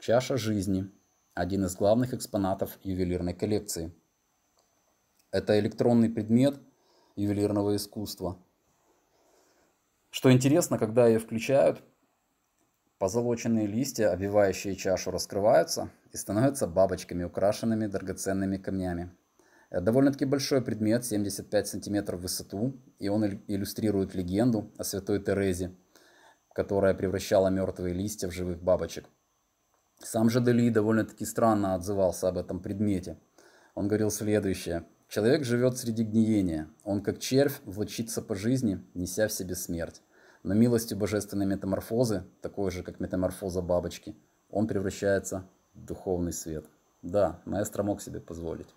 Чаша жизни – один из главных экспонатов ювелирной коллекции. Это электронный предмет ювелирного искусства. Что интересно, когда ее включают, позолоченные листья, обвивающие чашу, раскрываются и становятся бабочками, украшенными драгоценными камнями. Это Довольно-таки большой предмет, 75 сантиметров в высоту, и он иллюстрирует легенду о святой Терезе, которая превращала мертвые листья в живых бабочек. Сам же Дели довольно-таки странно отзывался об этом предмете. Он говорил следующее. «Человек живет среди гниения. Он, как червь, влочится по жизни, неся в себе смерть. Но милостью божественной метаморфозы, такой же, как метаморфоза бабочки, он превращается в духовный свет». Да, маэстро мог себе позволить.